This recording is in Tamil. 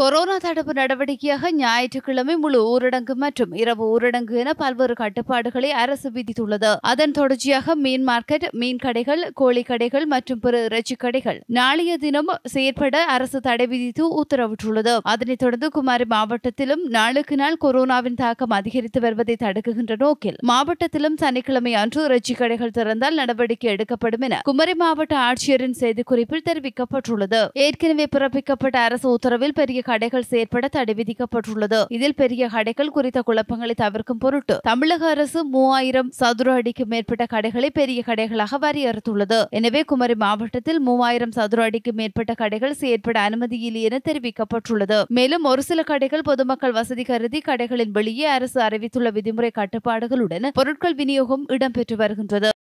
கொரோனா தடுப்பு நடவடிக்கையாக ஞாயிற்றுக்கிழமை முழு ஊரடங்கு மற்றும் இரவு ஊரடங்கு என பல்வேறு கட்டுப்பாடுகளை அரசு விதித்துள்ளது அதன் தொடர்ச்சியாக மீன் மார்க்கெட் மீன் கடைகள் கோழி கடைகள் மற்றும் பிற இறைச்சி கடைகள் நாளைய தினம் செயற்பட அரசு தடை விதித்து உத்தரவிட்டுள்ளது அதனைத் தொடர்ந்து குமாரி மாவட்டத்திலும் நாளுக்கு நாள் கொரோனாவின் தாக்கம் அதிகரித்து வருவதை தடுக்குகின்ற நோக்கில் மாவட்டத்திலும் சனிக்கிழமை அன்று இறைச்சி கடைகள் திறந்தால் நடவடிக்கை எடுக்கப்படும் என குமரி மாவட்ட ஆட்சியரின் செய்திக்குறிப்பில் தெரிவிக்கப்பட்டுள்ளது ஏற்கனவே பிறப்பிக்கப்பட்ட அரசு உத்தரவில் பெரிய கடைகள் செயற்பட தடை விதிக்கப்பட்டுள்ளது இதில் பெரிய கடைகள் குறித்த குழப்பங்களை தவிர்க்கும் பொருட்டு தமிழக அரசு மூவாயிரம் சதுர அடிக்கு மேற்பட்ட கடைகளை பெரிய கடைகளாக வரையறுத்துள்ளது எனவே குமரி மாவட்டத்தில் மூவாயிரம் சதுர அடிக்கு மேற்பட்ட கடைகள் செயற்பட அனுமதியில்லை என தெரிவிக்கப்பட்டுள்ளது மேலும் ஒரு சில கடைகள் பொதுமக்கள் வசதி கருதி கடைகளின் வெளியே அரசு அறிவித்துள்ள விதிமுறை கட்டுப்பாடுகளுடன் பொருட்கள் விநியோகம் இடம்பெற்று வருகின்றது